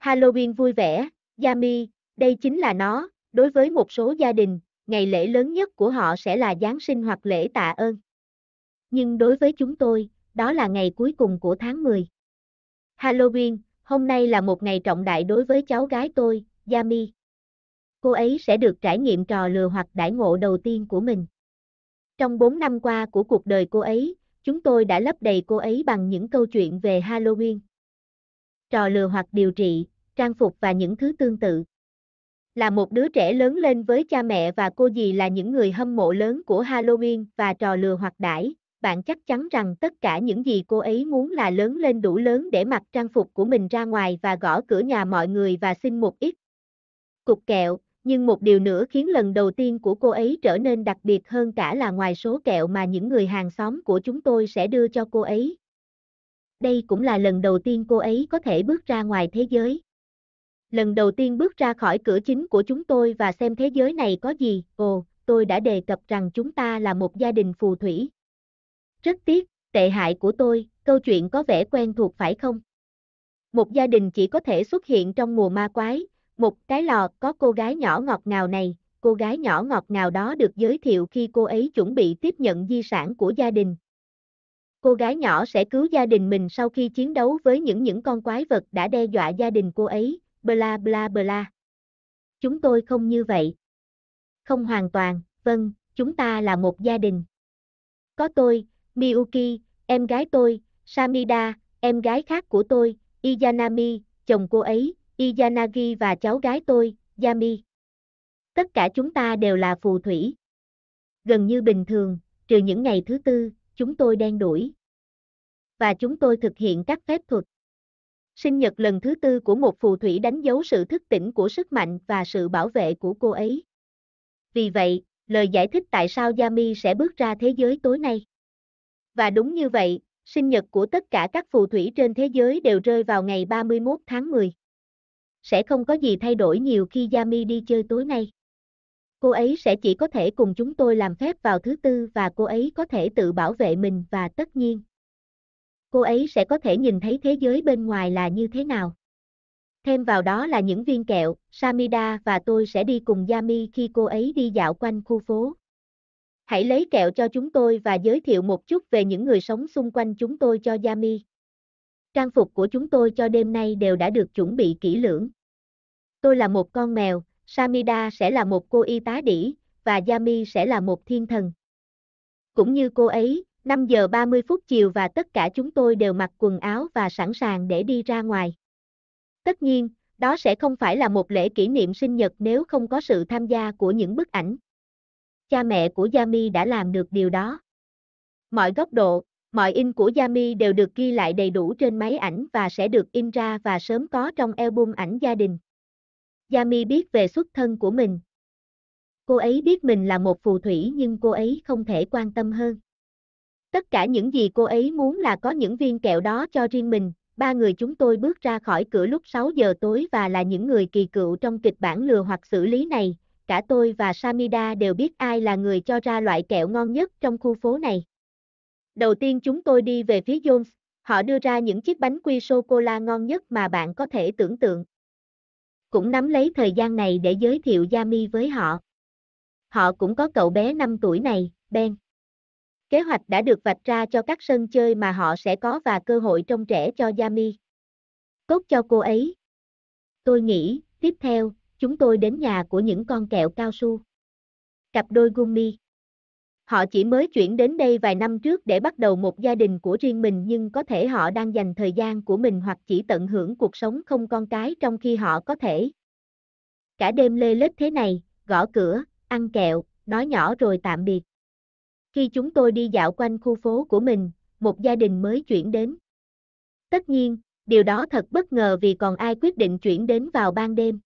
Halloween vui vẻ, Yami, đây chính là nó, đối với một số gia đình, ngày lễ lớn nhất của họ sẽ là Giáng sinh hoặc lễ tạ ơn. Nhưng đối với chúng tôi, đó là ngày cuối cùng của tháng 10. Halloween, hôm nay là một ngày trọng đại đối với cháu gái tôi, Yami. Cô ấy sẽ được trải nghiệm trò lừa hoặc đãi ngộ đầu tiên của mình. Trong 4 năm qua của cuộc đời cô ấy, chúng tôi đã lấp đầy cô ấy bằng những câu chuyện về Halloween trò lừa hoặc điều trị, trang phục và những thứ tương tự. Là một đứa trẻ lớn lên với cha mẹ và cô dì là những người hâm mộ lớn của Halloween và trò lừa hoặc đãi, bạn chắc chắn rằng tất cả những gì cô ấy muốn là lớn lên đủ lớn để mặc trang phục của mình ra ngoài và gõ cửa nhà mọi người và xin một ít cục kẹo, nhưng một điều nữa khiến lần đầu tiên của cô ấy trở nên đặc biệt hơn cả là ngoài số kẹo mà những người hàng xóm của chúng tôi sẽ đưa cho cô ấy, đây cũng là lần đầu tiên cô ấy có thể bước ra ngoài thế giới. Lần đầu tiên bước ra khỏi cửa chính của chúng tôi và xem thế giới này có gì, ồ, tôi đã đề cập rằng chúng ta là một gia đình phù thủy. Rất tiếc, tệ hại của tôi, câu chuyện có vẻ quen thuộc phải không? Một gia đình chỉ có thể xuất hiện trong mùa ma quái, một cái lò có cô gái nhỏ ngọt ngào này, cô gái nhỏ ngọt ngào đó được giới thiệu khi cô ấy chuẩn bị tiếp nhận di sản của gia đình, Cô gái nhỏ sẽ cứu gia đình mình sau khi chiến đấu với những những con quái vật đã đe dọa gia đình cô ấy, bla bla bla. Chúng tôi không như vậy. Không hoàn toàn, vâng, chúng ta là một gia đình. Có tôi, Miyuki, em gái tôi, Samida, em gái khác của tôi, Izanami, chồng cô ấy, Izanagi và cháu gái tôi, Yami. Tất cả chúng ta đều là phù thủy. Gần như bình thường, trừ những ngày thứ tư, chúng tôi đen đuổi. Và chúng tôi thực hiện các phép thuật. Sinh nhật lần thứ tư của một phù thủy đánh dấu sự thức tỉnh của sức mạnh và sự bảo vệ của cô ấy. Vì vậy, lời giải thích tại sao Yami sẽ bước ra thế giới tối nay. Và đúng như vậy, sinh nhật của tất cả các phù thủy trên thế giới đều rơi vào ngày 31 tháng 10. Sẽ không có gì thay đổi nhiều khi Yami đi chơi tối nay. Cô ấy sẽ chỉ có thể cùng chúng tôi làm phép vào thứ tư và cô ấy có thể tự bảo vệ mình và tất nhiên. Cô ấy sẽ có thể nhìn thấy thế giới bên ngoài là như thế nào. Thêm vào đó là những viên kẹo, Samida và tôi sẽ đi cùng Yami khi cô ấy đi dạo quanh khu phố. Hãy lấy kẹo cho chúng tôi và giới thiệu một chút về những người sống xung quanh chúng tôi cho Yami. Trang phục của chúng tôi cho đêm nay đều đã được chuẩn bị kỹ lưỡng. Tôi là một con mèo, Samida sẽ là một cô y tá đỉ, và Yami sẽ là một thiên thần. Cũng như cô ấy, 5 giờ 30 phút chiều và tất cả chúng tôi đều mặc quần áo và sẵn sàng để đi ra ngoài. Tất nhiên, đó sẽ không phải là một lễ kỷ niệm sinh nhật nếu không có sự tham gia của những bức ảnh. Cha mẹ của Yami đã làm được điều đó. Mọi góc độ, mọi in của Yami đều được ghi lại đầy đủ trên máy ảnh và sẽ được in ra và sớm có trong album ảnh gia đình. Yami biết về xuất thân của mình. Cô ấy biết mình là một phù thủy nhưng cô ấy không thể quan tâm hơn. Tất cả những gì cô ấy muốn là có những viên kẹo đó cho riêng mình. Ba người chúng tôi bước ra khỏi cửa lúc 6 giờ tối và là những người kỳ cựu trong kịch bản lừa hoặc xử lý này. Cả tôi và Samida đều biết ai là người cho ra loại kẹo ngon nhất trong khu phố này. Đầu tiên chúng tôi đi về phía Jones, họ đưa ra những chiếc bánh quy sô-cô-la ngon nhất mà bạn có thể tưởng tượng cũng nắm lấy thời gian này để giới thiệu Yami với họ. Họ cũng có cậu bé 5 tuổi này, Ben. Kế hoạch đã được vạch ra cho các sân chơi mà họ sẽ có và cơ hội trông trẻ cho Yami. Tốt cho cô ấy. Tôi nghĩ, tiếp theo, chúng tôi đến nhà của những con kẹo cao su. Cặp đôi Gumi. Họ chỉ mới chuyển đến đây vài năm trước để bắt đầu một gia đình của riêng mình nhưng có thể họ đang dành thời gian của mình hoặc chỉ tận hưởng cuộc sống không con cái trong khi họ có thể. Cả đêm lê lết thế này, gõ cửa, ăn kẹo, nói nhỏ rồi tạm biệt. Khi chúng tôi đi dạo quanh khu phố của mình, một gia đình mới chuyển đến. Tất nhiên, điều đó thật bất ngờ vì còn ai quyết định chuyển đến vào ban đêm.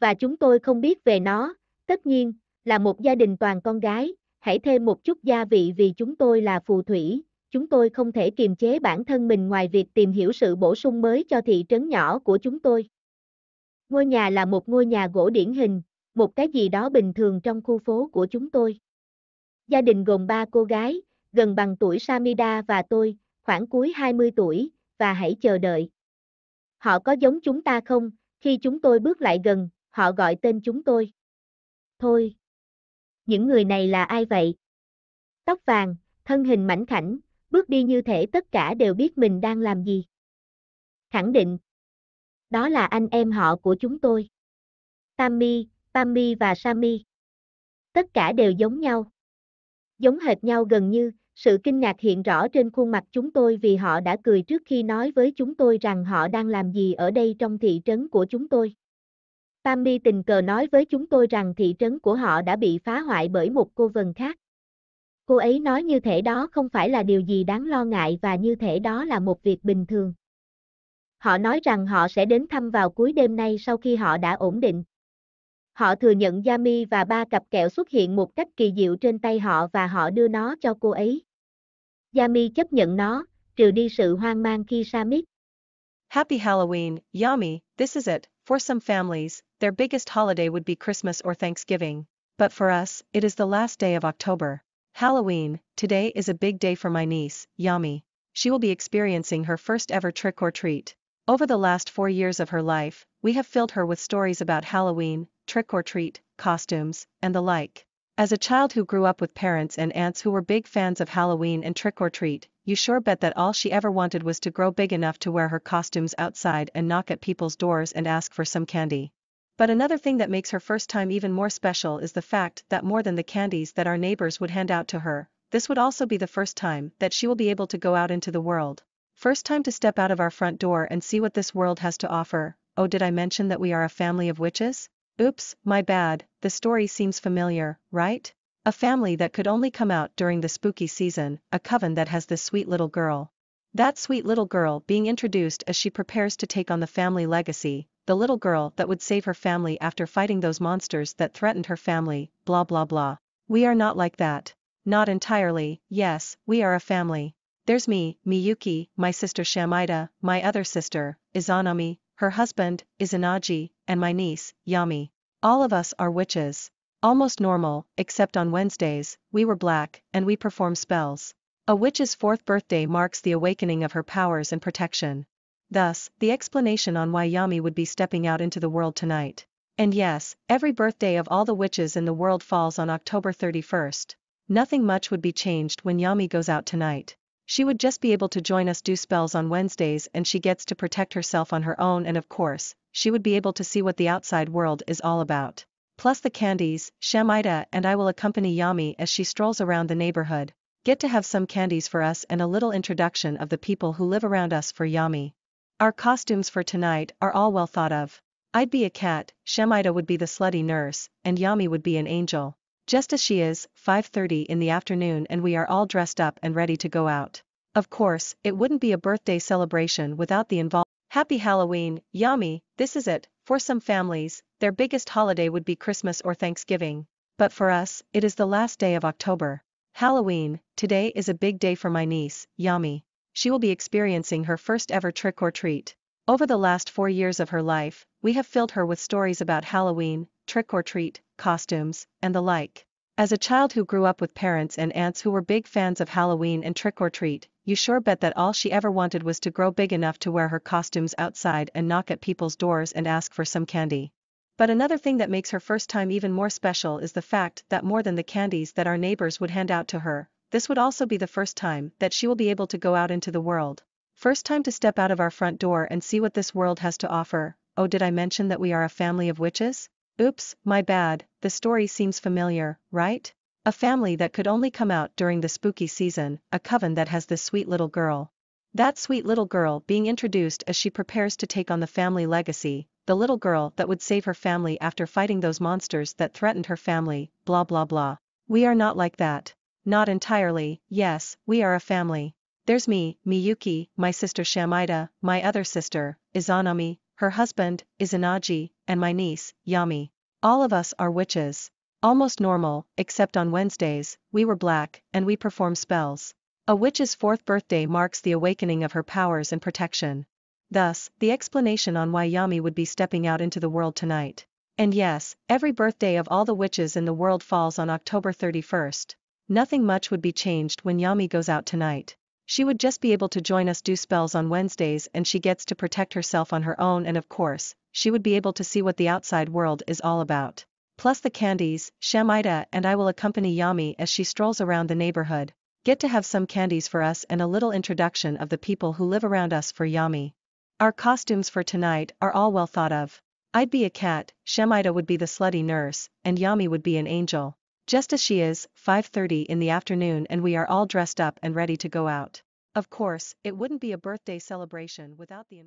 Và chúng tôi không biết về nó, tất nhiên, là một gia đình toàn con gái, hãy thêm một chút gia vị vì chúng tôi là phù thủy, chúng tôi không thể kiềm chế bản thân mình ngoài việc tìm hiểu sự bổ sung mới cho thị trấn nhỏ của chúng tôi. Ngôi nhà là một ngôi nhà gỗ điển hình, một cái gì đó bình thường trong khu phố của chúng tôi. Gia đình gồm ba cô gái, gần bằng tuổi Samida và tôi, khoảng cuối 20 tuổi, và hãy chờ đợi. Họ có giống chúng ta không? Khi chúng tôi bước lại gần, họ gọi tên chúng tôi. Thôi, những người này là ai vậy? Tóc vàng, thân hình mảnh khảnh, bước đi như thể tất cả đều biết mình đang làm gì. Khẳng định. Đó là anh em họ của chúng tôi. Tammy, Tammy và Sammy. Tất cả đều giống nhau. Giống hệt nhau gần như, sự kinh ngạc hiện rõ trên khuôn mặt chúng tôi vì họ đã cười trước khi nói với chúng tôi rằng họ đang làm gì ở đây trong thị trấn của chúng tôi. Tammy tình cờ nói với chúng tôi rằng thị trấn của họ đã bị phá hoại bởi một cô vần khác. Cô ấy nói như thể đó không phải là điều gì đáng lo ngại và như thể đó là một việc bình thường. Họ nói rằng họ sẽ đến thăm vào cuối đêm nay sau khi họ đã ổn định. Họ thừa nhận Yami và ba cặp kẹo xuất hiện một cách kỳ diệu trên tay họ và họ đưa nó cho cô ấy. Yami chấp nhận nó, trừ đi sự hoang mang khi Samit. Happy Halloween, Yami, this is it, for some families, their biggest holiday would be Christmas or Thanksgiving, but for us, it is the last day of October. Halloween, today is a big day for my niece, Yami. She will be experiencing her first ever trick or treat. Over the last four years of her life, we have filled her with stories about Halloween, trick or treat, costumes, and the like. As a child who grew up with parents and aunts who were big fans of Halloween and trick or treat, you sure bet that all she ever wanted was to grow big enough to wear her costumes outside and knock at people's doors and ask for some candy. But another thing that makes her first time even more special is the fact that more than the candies that our neighbors would hand out to her, this would also be the first time that she will be able to go out into the world. First time to step out of our front door and see what this world has to offer. Oh, did I mention that we are a family of witches? Oops, my bad, the story seems familiar, right? A family that could only come out during the spooky season, a coven that has this sweet little girl. That sweet little girl being introduced as she prepares to take on the family legacy, the little girl that would save her family after fighting those monsters that threatened her family, blah blah blah. We are not like that. Not entirely, yes, we are a family. There's me, Miyuki, my sister Shamida, my other sister, Izanami, her husband, Izanagi, and my niece, Yami. All of us are witches. Almost normal, except on Wednesdays, we were black, and we perform spells. A witch's fourth birthday marks the awakening of her powers and protection. Thus, the explanation on why Yami would be stepping out into the world tonight. And yes, every birthday of all the witches in the world falls on October 31st. Nothing much would be changed when Yami goes out tonight. She would just be able to join us do spells on Wednesdays and she gets to protect herself on her own and of course, she would be able to see what the outside world is all about. Plus the candies, Shamida and I will accompany Yami as she strolls around the neighborhood, get to have some candies for us and a little introduction of the people who live around us for Yami. Our costumes for tonight are all well thought of. I'd be a cat, Shemida would be the slutty nurse, and Yami would be an angel. Just as she is, 5.30 in the afternoon and we are all dressed up and ready to go out. Of course, it wouldn't be a birthday celebration without the involvement. Happy Halloween, Yami, this is it, for some families, their biggest holiday would be Christmas or Thanksgiving. But for us, it is the last day of October. Halloween, today is a big day for my niece, Yami she will be experiencing her first ever trick or treat. Over the last four years of her life, we have filled her with stories about Halloween, trick or treat, costumes, and the like. As a child who grew up with parents and aunts who were big fans of Halloween and trick or treat, you sure bet that all she ever wanted was to grow big enough to wear her costumes outside and knock at people's doors and ask for some candy. But another thing that makes her first time even more special is the fact that more than the candies that our neighbors would hand out to her, this would also be the first time that she will be able to go out into the world. First time to step out of our front door and see what this world has to offer. Oh, did I mention that we are a family of witches? Oops, my bad, the story seems familiar, right? A family that could only come out during the spooky season, a coven that has this sweet little girl. That sweet little girl being introduced as she prepares to take on the family legacy, the little girl that would save her family after fighting those monsters that threatened her family, blah blah blah. We are not like that. Not entirely, yes, we are a family. There's me, Miyuki, my sister Shamida, my other sister, Izanami, her husband, Izanagi, and my niece, Yami. All of us are witches. Almost normal, except on Wednesdays, we were black, and we perform spells. A witch's fourth birthday marks the awakening of her powers and protection. Thus, the explanation on why Yami would be stepping out into the world tonight. And yes, every birthday of all the witches in the world falls on October 31st. Nothing much would be changed when Yami goes out tonight. She would just be able to join us do spells on Wednesdays and she gets to protect herself on her own and of course, she would be able to see what the outside world is all about. Plus the candies, Shamida and I will accompany Yami as she strolls around the neighborhood. Get to have some candies for us and a little introduction of the people who live around us for Yami. Our costumes for tonight are all well thought of. I'd be a cat, Shemida would be the slutty nurse, and Yami would be an angel. Just as she is, 5.30 in the afternoon and we are all dressed up and ready to go out. Of course, it wouldn't be a birthday celebration without the